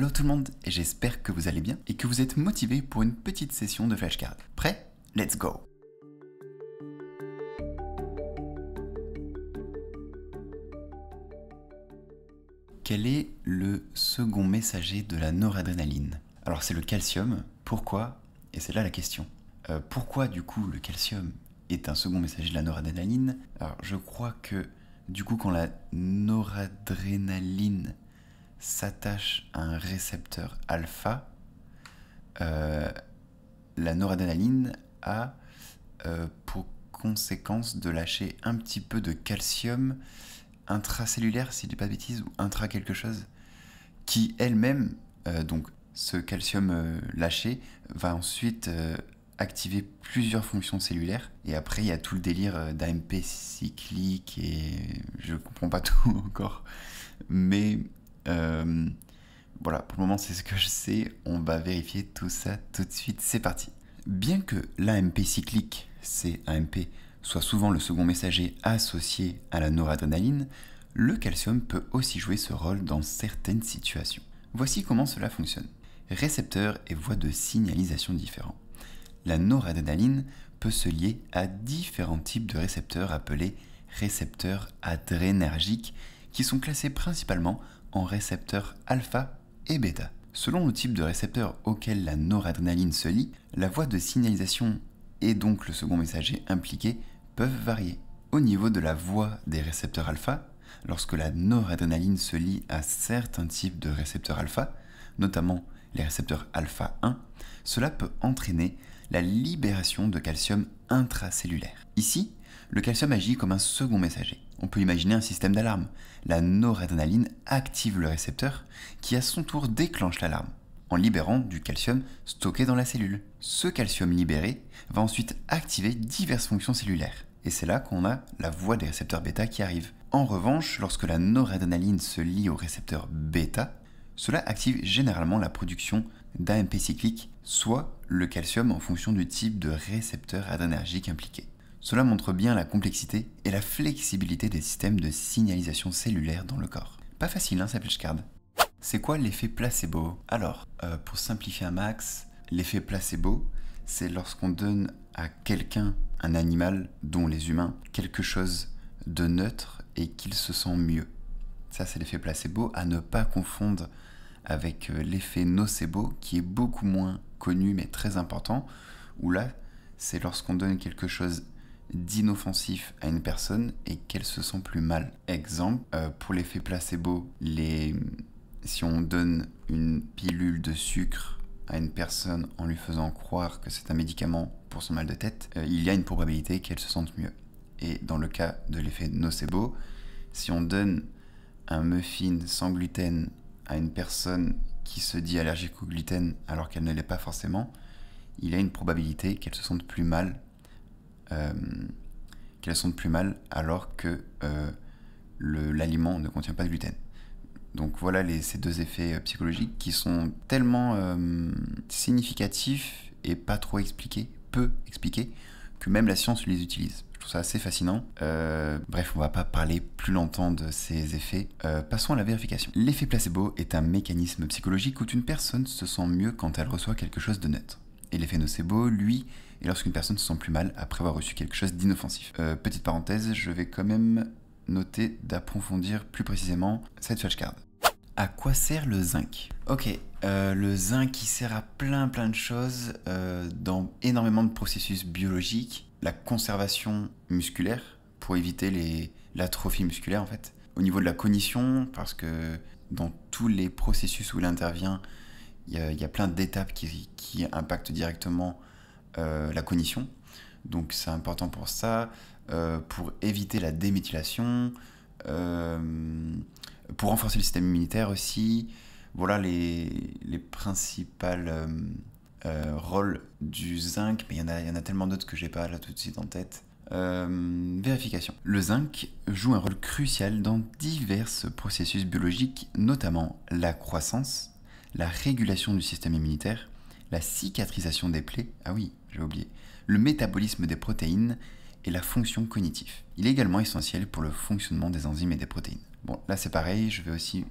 Hello tout le monde, et j'espère que vous allez bien et que vous êtes motivés pour une petite session de flashcard. Prêt Let's go Quel est le second messager de la noradrénaline Alors c'est le calcium. Pourquoi Et c'est là la question. Euh, pourquoi du coup le calcium est un second messager de la noradrénaline Alors je crois que du coup quand la noradrénaline s'attache à un récepteur alpha, euh, la noradénaline a euh, pour conséquence de lâcher un petit peu de calcium intracellulaire, si je dis pas de bêtises, ou intra quelque chose, qui elle-même, euh, donc ce calcium lâché, va ensuite activer plusieurs fonctions cellulaires. Et après, il y a tout le délire d'AMP cyclique et je comprends pas tout encore. Mais euh, voilà, pour le moment c'est ce que je sais, on va vérifier tout ça tout de suite, c'est parti. Bien que l'AMP cyclique, CAMP, soit souvent le second messager associé à la noradrénaline, le calcium peut aussi jouer ce rôle dans certaines situations. Voici comment cela fonctionne. Récepteurs et voies de signalisation différents. La noradrénaline peut se lier à différents types de récepteurs appelés récepteurs adrénergiques qui sont classés principalement en récepteurs alpha et bêta. Selon le type de récepteur auquel la noradrénaline se lie, la voie de signalisation et donc le second messager impliqué peuvent varier. Au niveau de la voie des récepteurs alpha, lorsque la noradrénaline se lie à certains types de récepteurs alpha, notamment les récepteurs alpha 1, cela peut entraîner la libération de calcium intracellulaire. Ici, le calcium agit comme un second messager on peut imaginer un système d'alarme. La noradrénaline active le récepteur qui à son tour déclenche l'alarme en libérant du calcium stocké dans la cellule. Ce calcium libéré va ensuite activer diverses fonctions cellulaires. Et c'est là qu'on a la voie des récepteurs bêta qui arrive. En revanche, lorsque la noradrénaline se lie au récepteur bêta, cela active généralement la production d'AMP cyclique, soit le calcium en fonction du type de récepteur adrénergique impliqué. Cela montre bien la complexité et la flexibilité des systèmes de signalisation cellulaire dans le corps. Pas facile, hein, cette flashcard C'est quoi l'effet placebo Alors, euh, pour simplifier un max, l'effet placebo, c'est lorsqu'on donne à quelqu'un, un animal, dont les humains, quelque chose de neutre et qu'il se sent mieux. Ça, c'est l'effet placebo à ne pas confondre avec euh, l'effet nocebo qui est beaucoup moins connu mais très important, où là, c'est lorsqu'on donne quelque chose d'inoffensif à une personne et qu'elle se sent plus mal. Exemple, euh, pour l'effet placebo, si on donne une pilule de sucre à une personne en lui faisant croire que c'est un médicament pour son mal de tête, euh, il y a une probabilité qu'elle se sente mieux. Et dans le cas de l'effet nocebo, si on donne un muffin sans gluten à une personne qui se dit allergique au gluten alors qu'elle ne l'est pas forcément, il y a une probabilité qu'elle se sente plus mal qu'elles qu'elles de plus mal alors que euh, l'aliment ne contient pas de gluten. Donc voilà ces deux effets euh, psychologiques qui sont tellement euh, significatifs et pas trop expliqués, peu expliqués, que même la science les utilise. Je trouve ça assez fascinant. bref, on va pas parler plus longtemps de ces effets. passons à la vérification. L'effet placebo est un mécanisme psychologique où une personne se sent mieux quand elle reçoit quelque chose de neutre. Et l'effet nocebo, lui, et lorsqu'une personne se sent plus mal après avoir reçu quelque chose d'inoffensif. Euh, petite parenthèse, je vais quand même noter d'approfondir plus précisément cette flashcard. À quoi sert le zinc Ok, euh, le zinc il sert à plein plein de choses euh, dans énormément de processus biologiques. La conservation musculaire pour éviter l'atrophie musculaire en fait. Au niveau de la cognition, parce que dans tous les processus où il intervient, il y, a plein d'étapes qui, impactent directement euh, la cognition. Donc c'est important pour ça, euh, pour éviter la déméthylation, euh, pour renforcer le système immunitaire aussi. Voilà les, les principales... rôles du zinc, mais il y, en a, y en a tellement d'autres que j'ai pas là tout de suite en tête. vérification. Le zinc joue un rôle crucial dans divers processus biologiques, notamment la croissance, la régulation du système immunitaire, la cicatrisation des plaies, ah oui, j'ai oublié, le métabolisme des protéines et la fonction cognitive. Il est également essentiel pour le fonctionnement des enzymes et des protéines. Bon, là c'est pareil, je vais aussi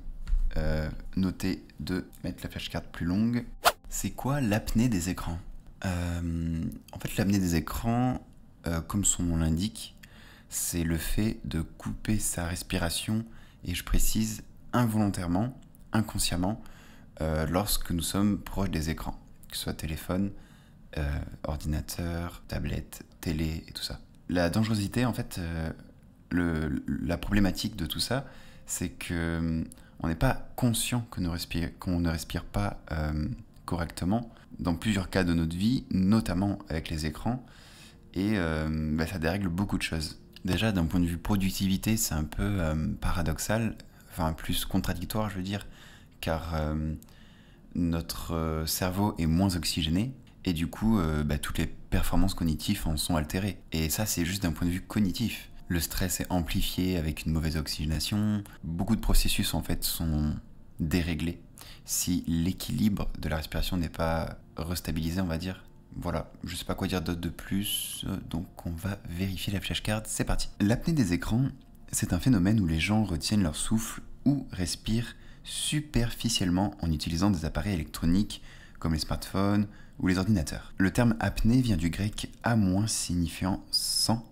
euh, noter de mettre la flashcard plus longue. C'est quoi l'apnée des écrans euh, En fait, l'apnée des écrans, euh, comme son nom l'indique, c'est le fait de couper sa respiration, et je précise involontairement, inconsciemment, lorsque nous sommes proches des écrans que ce soit téléphone, euh, ordinateur, tablette, télé et tout ça. La dangerosité, en fait, euh, le, la problématique de tout ça, c'est que euh, on n'est pas conscient qu'on ne respire pas correctement dans plusieurs cas de notre vie, notamment avec les écrans, et bah, ça dérègle beaucoup de choses. Déjà, d'un point de vue productivité, c'est un peu paradoxal, enfin plus contradictoire, je veux dire, car notre euh, cerveau est moins oxygéné et du coup euh, bah, toutes les performances cognitives en sont altérées. Et ça c'est juste d'un point de vue cognitif. Le stress est amplifié avec une mauvaise oxygénation, beaucoup de processus en fait sont déréglés si l'équilibre de la respiration n'est pas restabilisé on va dire. Voilà, je sais pas quoi dire d'autre de plus, euh, donc on va vérifier la flashcard, c'est parti. L'apnée des écrans, c'est un phénomène où les gens retiennent leur souffle ou respirent superficiellement en utilisant des appareils électroniques comme les smartphones ou les ordinateurs. Le terme apnée vient du grec moins signifiant sans,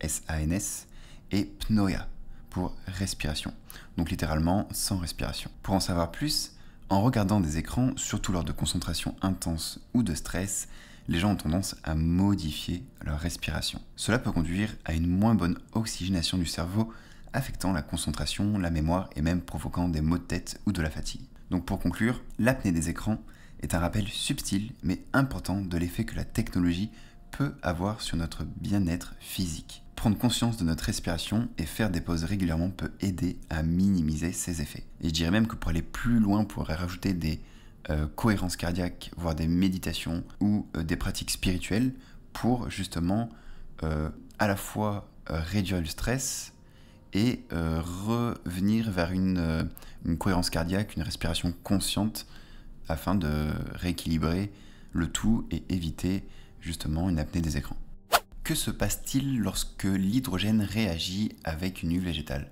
S-A-N-S, et pnoia pour respiration, donc littéralement sans respiration. Pour en savoir plus, en regardant des écrans, surtout lors de concentration intense ou de stress, les gens ont tendance à modifier leur respiration. Cela peut conduire à une moins bonne oxygénation du cerveau affectant la concentration, la mémoire et même provoquant des maux de tête ou de la fatigue. Donc pour conclure, l'apnée des écrans est un rappel subtil mais important de l'effet que la technologie peut avoir sur notre bien-être physique. Prendre conscience de notre respiration et faire des pauses régulièrement peut aider à minimiser ces effets. Et je dirais même que pour aller plus loin, on pourrait rajouter des euh, cohérences cardiaques, voire des méditations ou euh, des pratiques spirituelles pour justement euh, à la fois réduire le stress, et euh, revenir vers euh, une, cohérence cardiaque, une respiration consciente, afin de rééquilibrer le tout et éviter justement une apnée des écrans. Que se passe-t-il lorsque l'hydrogène réagit avec une huile végétale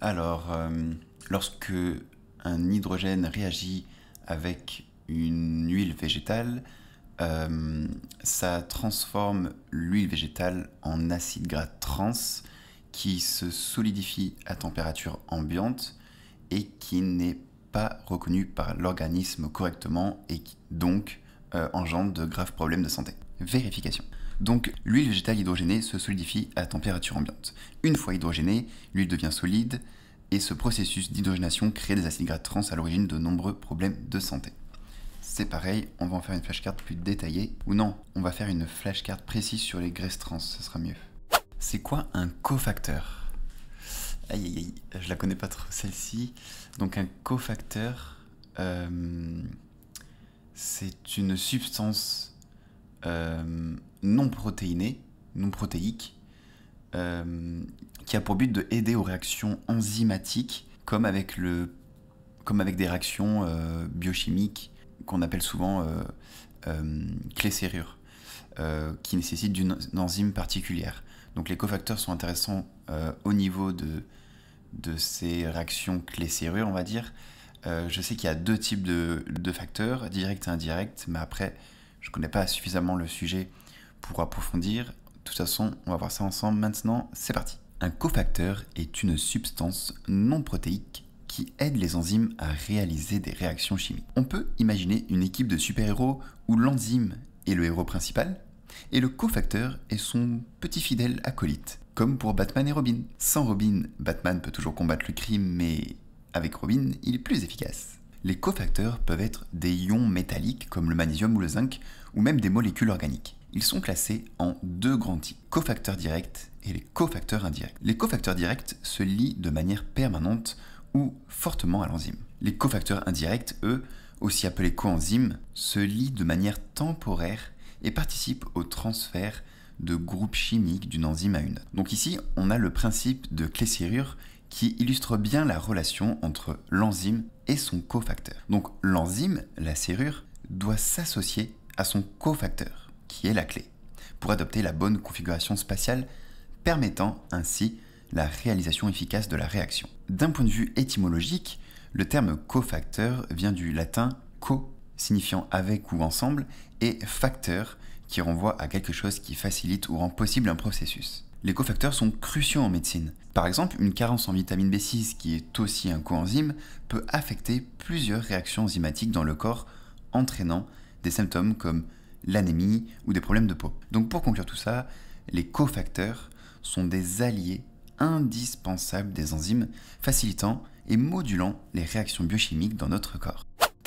Alors, euh, lorsque un hydrogène réagit avec une huile végétale, ça transforme l'huile végétale en acide gras trans, qui se solidifie à température ambiante et qui n'est pas reconnu par l'organisme correctement et qui donc euh, engendre de graves problèmes de santé. Vérification. Donc l'huile végétale hydrogénée se solidifie à température ambiante. Une fois hydrogénée, l'huile devient solide et ce processus d'hydrogénation crée des acides gras trans à l'origine de nombreux problèmes de santé. C'est pareil, on va en faire une flashcard plus détaillée. Ou non, on va faire une flashcard précise sur les graisses trans, ce sera mieux. C'est quoi un cofacteur Aïe aïe aïe, je la connais pas trop celle-ci. Donc un cofacteur, euh, c'est une substance euh, non protéinée, non protéique, euh, qui a pour but de aider aux réactions enzymatiques, comme avec, le, comme avec des réactions biochimiques qu'on appelle souvent clé serrure, qui nécessitent d'une enzyme particulière. Donc les cofacteurs sont intéressants euh, au niveau de, ces réactions clés serrure on va dire. Euh, je sais qu'il y a deux types de, de facteurs, direct et indirect, mais après, je ne connais pas suffisamment le sujet pour approfondir. De toute façon, on va voir ça ensemble maintenant. C'est parti. Un cofacteur est une substance non protéique qui aide les enzymes à réaliser des réactions chimiques. On peut imaginer une équipe de super-héros où l'enzyme est le héros principal et le cofacteur est son petit fidèle acolyte, comme pour Batman et Robin. Sans Robin, Batman peut toujours combattre le crime, mais avec Robin, il est plus efficace. Les cofacteurs peuvent être des ions métalliques comme le magnésium ou le zinc, ou même des molécules organiques. Ils sont classés en deux grands types, cofacteurs directs et les cofacteurs indirects. Les cofacteurs directs se lient de manière permanente ou fortement à l'enzyme. Les cofacteurs indirects, eux, aussi appelés coenzymes, se lient de manière temporaire et participe au transfert de groupes chimiques d'une enzyme à une autre. Donc ici, on a le principe de clé-serrure qui illustre bien la relation entre l'enzyme et son cofacteur. Donc l'enzyme, la serrure, doit s'associer à son cofacteur, qui est la clé, pour adopter la bonne configuration spatiale, permettant ainsi la réalisation efficace de la réaction. D'un point de vue étymologique, le terme cofacteur vient du latin co signifiant avec ou ensemble, et facteur, qui renvoie à quelque chose qui facilite ou rend possible un processus. Les cofacteurs sont cruciaux en médecine. Par exemple, une carence en vitamine B6, qui est aussi un coenzyme, peut affecter plusieurs réactions enzymatiques dans le corps, entraînant des symptômes comme l'anémie ou des problèmes de peau. Donc pour conclure tout ça, les cofacteurs sont des alliés indispensables des enzymes, facilitant et modulant les réactions biochimiques dans notre corps